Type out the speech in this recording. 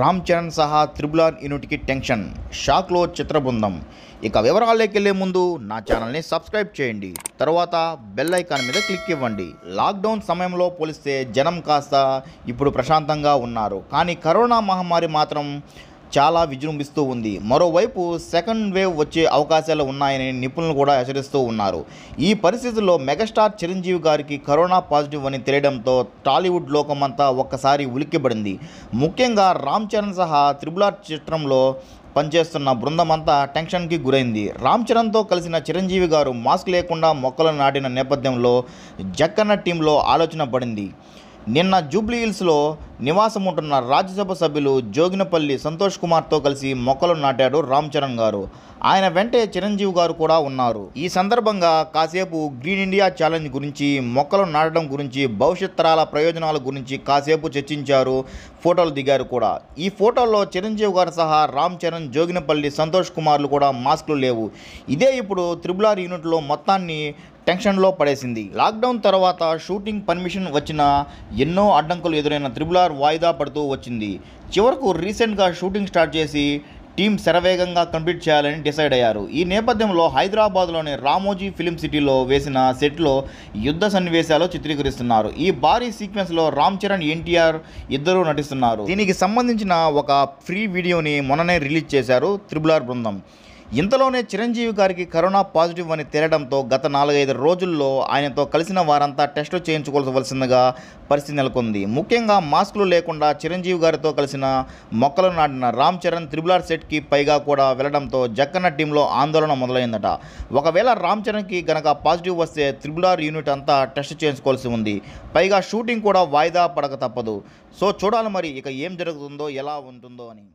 రామ్ చరణ్ సహా త్రిబులార్ యూనిట్కి టెన్షన్ షాక్లో చిత్రబృందం ఇక వివరాల్లోకి వెళ్ళే ముందు నా ఛానల్ని సబ్స్క్రైబ్ చేయండి తర్వాత బెల్ ఐకాన్ మీద క్లిక్ ఇవ్వండి లాక్డౌన్ సమయంలో పోలిస్తే జనం కాస్త ఇప్పుడు ప్రశాంతంగా ఉన్నారు కానీ కరోనా మహమ్మారి మాత్రం చాలా విజృంభిస్తూ ఉంది మరోవైపు సెకండ్ వేవ్ వచ్చే అవకాశాలు ఉన్నాయని నిపుణులు కూడా హెచ్చరిస్తూ ఉన్నారు ఈ పరిస్థితుల్లో మెగాస్టార్ చిరంజీవి గారికి కరోనా పాజిటివ్ అని తెలియడంతో టాలీవుడ్ లోకమంతా ఒక్కసారి ఉలిక్కిపడింది ముఖ్యంగా రామ్ చరణ్ సహా త్రిబులార్ చిత్రంలో పనిచేస్తున్న బృందమంతా టెన్షన్కి గురైంది రామ్ చరణ్తో కలిసిన చిరంజీవి గారు మాస్క్ లేకుండా మొక్కలను నాటిన నేపథ్యంలో జక్కన్న టీంలో ఆలోచన పడింది నిన్న జూబ్లీహిల్స్లో నివాసం ఉంటున్న రాజ్యసభ సభ్యులు జోగినపల్లి సంతోష్ కుమార్తో కలిసి మొక్కలు నాటాడు రామ్ చరణ్ గారు ఆయన వెంటే చిరంజీవి గారు కూడా ఉన్నారు ఈ సందర్భంగా కాసేపు గ్రీన్ ఇండియా ఛాలెంజ్ గురించి మొక్కలు నాటడం గురించి భవిష్యత్ తరాల ప్రయోజనాల గురించి కాసేపు చర్చించారు ఫోటోలు దిగారు కూడా ఈ ఫోటోల్లో చిరంజీవి గారు సహా రామ్ చరణ్ జోగినపల్లి సంతోష్ కుమార్లు కూడా మాస్కులు లేవు ఇదే ఇప్పుడు త్రిబుల్ ఆర్ యూనిట్లో మొత్తాన్ని టెన్షన్లో పడేసింది లాక్డౌన్ తర్వాత షూటింగ్ పర్మిషన్ వచ్చిన ఎన్నో అడ్డంకులు ఎదురైన త్రిబుల్ షూటింగ్ వాయిదా పడుతూ వచ్చింది చివరకు రీసెంట్గా షూటింగ్ స్టార్ట్ చేసి టీం శరవేగంగా కంప్లీట్ చేయాలని డిసైడ్ అయ్యారు ఈ నేపథ్యంలో హైదరాబాద్లోని రామోజీ ఫిలిం సిటీలో వేసిన సెట్లో యుద్ధ సన్నివేశాలు చిత్రీకరిస్తున్నారు ఈ భారీ సీక్వెన్స్లో రామ్ చరణ్ ఎన్టీఆర్ ఇద్దరూ నటిస్తున్నారు దీనికి సంబంధించిన ఒక ఫ్రీ వీడియోని మొన్ననే రిలీజ్ చేశారు త్రిబులార్ బృందం ఇంతలోనే చిరంజీవి గారికి కరోనా పాజిటివ్ అని తేలడంతో గత నాలుగైదు రోజుల్లో ఆయనతో కలిసిన వారంతా టెస్టులు చేయించుకోవాల్సిందిగా పరిస్థితి నెలకొంది ముఖ్యంగా మాస్కులు లేకుండా చిరంజీవి గారితో కలిసిన మొక్కలు నాటిన రామ్ చరణ్ త్రిబులార్ సెట్కి పైగా కూడా వెళ్లడంతో జక్కన్న టీంలో ఆందోళన మొదలైందట ఒకవేళ రామ్ చరణ్కి గనక పాజిటివ్ వస్తే త్రిబులార్ యూనిట్ అంతా టెస్ట్ చేయించుకోవాల్సి ఉంది పైగా షూటింగ్ కూడా వాయిదా పడక తప్పదు సో చూడాలి మరి ఇక ఏం జరుగుతుందో ఎలా ఉంటుందో అని